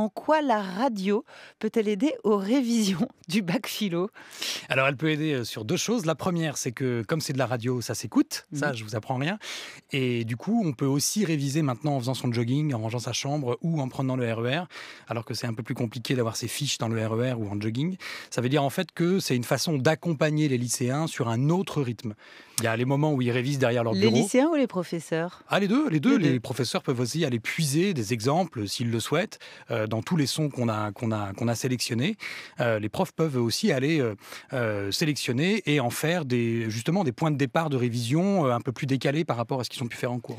en quoi la radio peut-elle aider aux révisions du bac philo Alors, elle peut aider euh, sur deux choses. La première, c'est que comme c'est de la radio, ça s'écoute. Mhm. Ça, je vous apprends rien. Et du coup, on peut aussi réviser maintenant en faisant son jogging, en rangeant sa chambre ou en prenant le RER. E alors que c'est un peu plus compliqué d'avoir ses fiches dans le RER e ou en jogging. Ça veut dire en fait que c'est une façon d'accompagner les lycéens sur un autre rythme. Il y a les moments où ils révisent derrière leur bureau. Les lycéens ou les professeurs ah, les deux, les deux. Les, professeurs peuvent aussi aller puiser des exemples, s'ils le souhaitent, euh, dans tous les sons qu'on a, a, a sélectionnés. Euh, les profs peuvent aussi aller euh, euh, sélectionner et en faire des, justement des points de départ de révision un peu plus décalés par rapport à ce qu'ils ont pu faire en cours.